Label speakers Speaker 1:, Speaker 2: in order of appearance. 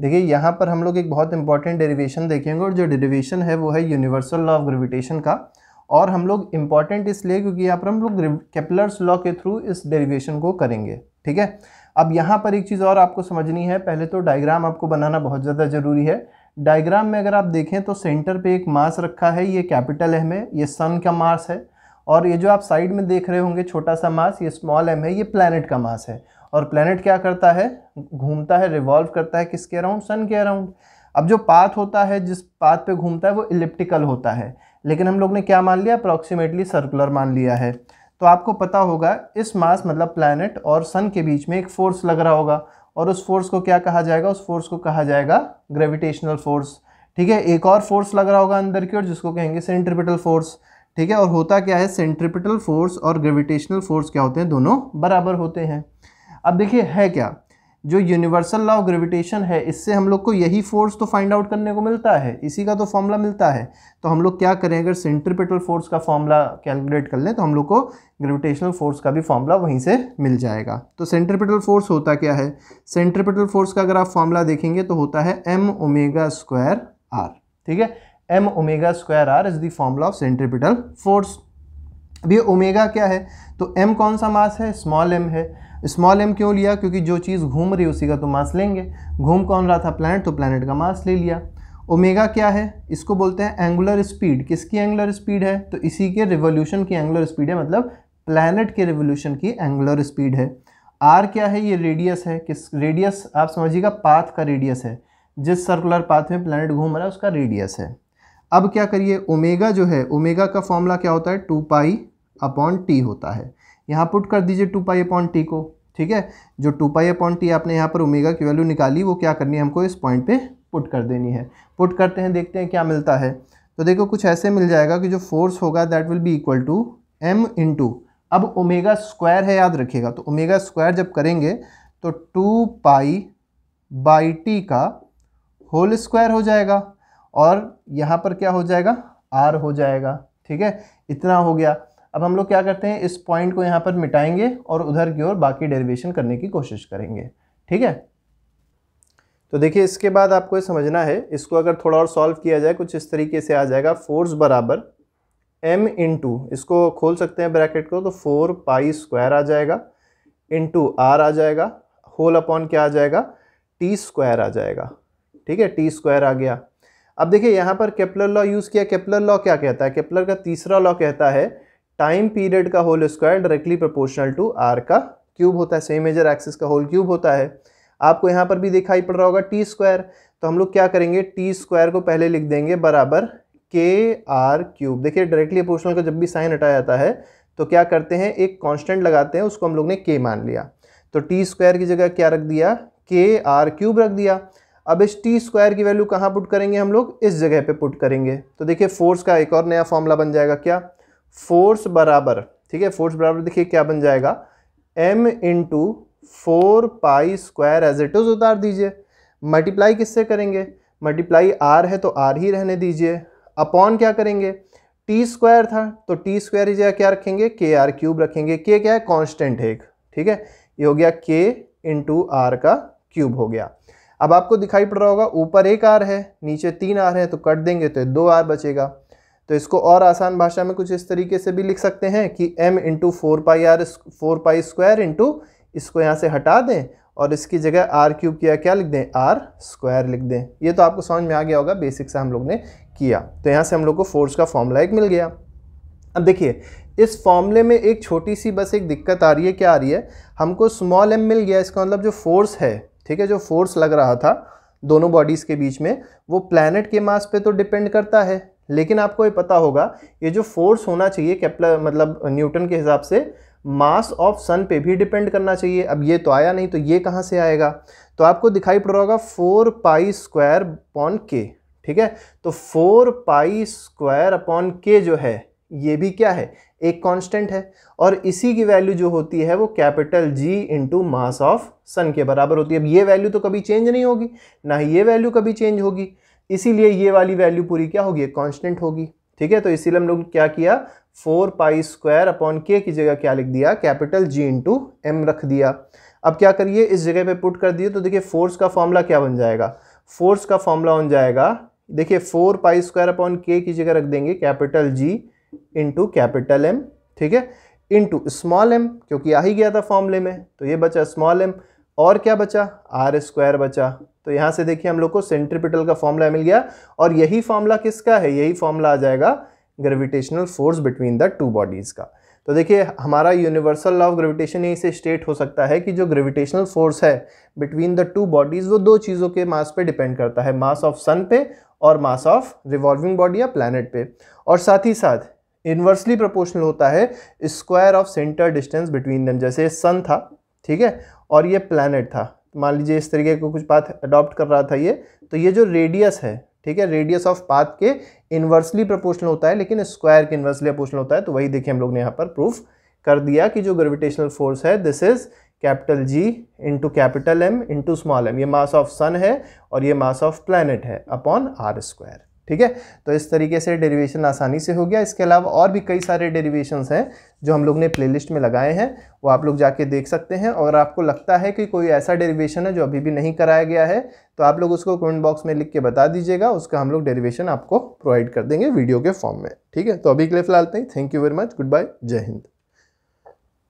Speaker 1: देखिए यहाँ पर हम लोग एक बहुत इंपॉर्टेंट डेरिवेशन देखेंगे और जो डेरिवेशन है वो है यूनिवर्सल लॉ ऑफ ग्रेविटेशन का और हम लोग इम्पॉर्टेंट इसलिए क्योंकि यहाँ पर हम लोग कैपलर्स लॉ के थ्रू इस डेरिवेशन को करेंगे ठीक है अब यहाँ पर एक चीज़ और आपको समझनी है पहले तो डायग्राम आपको बनाना बहुत ज़्यादा ज़रूरी है डायग्राम में अगर आप देखें तो सेंटर पे एक मास रखा है ये कैपिटल एम है ये सन का मास है और ये जो आप साइड में देख रहे होंगे छोटा सा मास ये स्मॉल एम है ये प्लानट का मास है और प्लानट क्या करता है घूमता है रिवॉल्व करता है किसके अराउंड सन के अराउंड अब जो पाथ होता है जिस पाथ पे घूमता है वो इलिप्टिकल होता है लेकिन हम लोग ने क्या मान लिया अप्रॉक्सीमेटली सर्कुलर मान लिया है तो आपको पता होगा इस मास मतलब प्लानट और सन के बीच में एक फ़ोर्स लग रहा होगा और उस फोर्स को क्या कहा जाएगा उस फोर्स को कहा जाएगा ग्रेविटेशनल फोर्स ठीक है एक और फोर्स लग रहा होगा अंदर की ओर जिसको कहेंगे सेंट्रिपिटल फोर्स ठीक है और होता क्या है सेंट्रिपिटल फोर्स और ग्रेविटेशनल फोर्स क्या होते हैं दोनों बराबर होते हैं अब देखिए है क्या जो यूनिवर्सल लॉ ऑफ ग्रेविटेशन है इससे हम लोग को यही फोर्स तो फाइंड आउट करने को मिलता है इसी का तो फॉर्मूला मिलता है तो हम लोग क्या करें अगर सेंट्रीपेटल फोर्स का फॉर्मूला कैलकुलेट कर लें तो हम लोग को ग्रेविटेशनल फोर्स का भी फॉर्मूला वहीं से मिल जाएगा तो सेंट्रीपेटल फोर्स होता क्या है सेंट्रीपेटल फोर्स का अगर आप फॉर्मूला देखेंगे तो होता है एम ओमेगा स्क्वायर आर ठीक है m omega square r is the formula of centripetal force अब ये ओमेगा क्या है तो एम कौन सा मास है स्मॉल एम है स्मॉल एम क्यों लिया क्योंकि जो चीज़ घूम रही है उसी का तो मास लेंगे घूम कौन रहा था प्लानट तो प्लानट का मास ले लिया ओमेगा क्या है इसको बोलते हैं एंगुलर स्पीड किसकी एंगुलर स्पीड है तो इसी के रिवोल्यूशन की एंगुलर स्पीड है मतलब प्लानट के रिवोल्यूशन की एंगुलर स्पीड है आर क्या है ये रेडियस है किस रेडियस आप समझिएगा पाथ का रेडियस है जिस सर्कुलर पाथ में प्लानट घूम रहा है उसका रेडियस है अब क्या करिए ओमेगा जो है ओमेगा का फॉर्मूला क्या होता है टू पाई अपॉन टी होता है यहाँ पुट कर दीजिए टू पाई अपॉन टी को ठीक है जो टू पाई अपॉन टी आपने यहाँ पर ओमेगा की वैल्यू निकाली वो क्या करनी है हमको इस पॉइंट पे पुट कर देनी है पुट करते हैं देखते हैं क्या मिलता है तो देखो कुछ ऐसे मिल जाएगा कि जो फोर्स होगा that will be equal to m to अब ओमेगा स्क्वायर है याद रखिएगा तो ओमेगा स्क्वायर जब करेंगे तो टू पाई बाई टी का होल स्क्वायर हो जाएगा और यहाँ पर क्या हो जाएगा आर हो जाएगा ठीक है इतना हो गया अब हम लोग क्या करते हैं इस पॉइंट को यहाँ पर मिटाएंगे और उधर की ओर बाकी डेरिवेशन करने की कोशिश करेंगे ठीक है तो देखिए इसके बाद आपको ये समझना है इसको अगर थोड़ा और सॉल्व किया जाए कुछ इस तरीके से आ जाएगा फोर्स बराबर एम इंटू इसको खोल सकते हैं ब्रैकेट को तो फोर पाई स्क्वायर आ जाएगा इंटू आर आ जाएगा होल अपॉन क्या आ जाएगा टी स्क्वायर आ जाएगा ठीक है टी स्क्वायर आ गया अब देखिए यहाँ पर केपलर लॉ यूज़ किया केपलर लॉ क्या कहता है केपलर का तीसरा लॉ कहता है टाइम पीरियड का whole square directly proportional to r का क्यूब होता है सेम मेजर एक्सिस का होल क्यूब होता है आपको यहाँ पर भी दिखाई पड़ रहा होगा टी स्क्वायर तो हम लोग क्या करेंगे टी स्क्वायर को पहले लिख देंगे बराबर के आर क्यूब देखिए डायरेक्टली प्रोपोर्शनल का जब भी साइन हटाया जाता है तो क्या करते हैं एक कांस्टेंट लगाते हैं उसको हम लोग ने के मान लिया तो टी स्क्वायर की जगह क्या रख दिया के आर क्यूब रख दिया अब इस टी स्क्वायर की वैल्यू कहाँ पुट करेंगे हम लोग इस जगह पे पुट करेंगे तो देखिए फोर्स का एक और नया फॉर्मूला बन जाएगा क्या फोर्स बराबर ठीक है फोर्स बराबर देखिए क्या बन जाएगा m into four pi square as it is उतार दीजिए मल्टीप्लाई किससे करेंगे मल्टीप्लाई आर है तो आर ही रहने दीजिए अपॉन क्या करेंगे टी स्क्वायर था तो टी स्क्वायर ही जगह क्या रखेंगे के आर क्यूब रखेंगे के क्या है कॉन्स्टेंट है एक ठीक है ये हो गया के इंटू आर का क्यूब हो गया अब आपको दिखाई पड़ रहा होगा ऊपर एक आर है नीचे तीन आर है तो कट देंगे तो दो आर बचेगा तो इसको और आसान भाषा में कुछ इस तरीके से भी लिख सकते हैं कि m into four pi R four pi square into इसको यहाँ से हटा दें और इसकी जगह आर क्यूब किया क्या लिख दें आर स्क्वायर लिख दें ये तो आपको समझ में आ गया होगा बेसिक से हम लोग ने किया तो यहाँ से हम लोग को फोर्स का फॉर्मूला एक मिल गया अब देखिए इस फॉर्मूले में एक छोटी सी बस एक दिक्कत आ रही है क्या आ रही है हमको स्मॉल एम मिल गया इसका मतलब जो फोर्स है ठीक है जो फोर्स लग रहा था दोनों बॉडीज़ के बीच में वो प्लैनेट के मास पे तो डिपेंड करता है लेकिन आपको ये पता होगा ये जो फोर्स होना चाहिए कैप्लर मतलब न्यूटन के हिसाब से मास ऑफ सन पे भी डिपेंड करना चाहिए अब ये तो आया नहीं तो ये कहाँ से आएगा तो आपको दिखाई पड़ रहा होगा फोर पाई स्क्वायर अपॉन के ठीक है तो फोर पाई स्क्वायर अपॉन के जो है ये भी क्या है एक कांस्टेंट है और इसी की वैल्यू जो होती है वो capital G into mass of sun के बराबर होती है अब ये वैल्यू तो कभी चेंज नहीं होगी ना ही ये वैल्यू कभी चेंज होगी इसीलिए ये वाली वैल्यू पूरी क्या होगी कांस्टेंट होगी ठीक है तो इसीलिए हम लोग क्या किया फोर पाई स्क्वायर अपॉन के की जगह क्या लिख दिया कैपिटल जी इंटू एम रख दिया अब क्या करिए इस जगह पे पुट कर दिए तो देखिए फोर्स का फॉर्मूला क्या बन जाएगा फोर्स का फॉर्मूला बन जाएगा देखिए फोर पाई स्क्वायर अपॉन के की जगह रख देंगे capital G into capital M ठीक है इंटू स्मॉल एम क्योंकि आ ही गया था फॉर्मूले में तो ये बचा स्मॉल एम और क्या बचा आर स्क्वायर बचा तो यहाँ से देखिए हम लोग को सेंट्रीपिटल का फॉर्मूला मिल गया और यही फॉर्मूला किसका है यही फॉर्मूला आ जाएगा gravitational force between the two bodies का तो देखिए हमारा यूनिवर्सल लॉ ऑफ ग्रेविटेशन यहीं से स्टेट हो सकता है कि जो ग्रेविटेशनल फोर्स है बिटवीन द टू बॉडीज़ वो दो चीज़ों के मास पे डिपेंड करता है मास ऑफ सन पे और मास ऑफ रिवॉल्विंग बॉडी या प्लानट पे और साथ ही साथ इन्वर्सली प्रोपोर्शनल होता है square of centre distance between them जैसे सन था ठीक है और ये प्लानट था मान लीजिए इस तरीके का कुछ पाथ अडॉप्ट कर रहा था ये तो ये जो रेडियस है ठीक है रेडियस ऑफ पाथ के इन्वर्सली प्रपोर्शनल होता है लेकिन स्क्वायर के इन्वर्सली प्रपोर्शनल होता है तो वही देखिए हम लोग ने यहाँ पर प्रूफ कर दिया कि जो ग्रेविटेशनल फोर्स है this is capital G into capital M into small M ये मास ऑफ सन है और ये मास ऑफ प्लानट है अपॉन आर स्क्वायर ठीक है तो इस तरीके से डेरिवेशन आसानी से हो गया इसके अलावा और भी कई सारे डेरिवेशंस हैं जो हम लोग ने प्लेलिस्ट में लगाए हैं वो आप लोग जाके देख सकते हैं और आपको लगता है कि कोई ऐसा डेरिवेशन है जो अभी भी नहीं कराया गया है तो आप लोग उसको कमेंट बॉक्स में लिख के बता दीजिएगा उसका हम लोग डेरिवेशन आपको प्रोवाइड कर देंगे वीडियो के फॉर्म में ठीक है तो अभी के लिए फिलहाल thank you very much good bye जय हिंद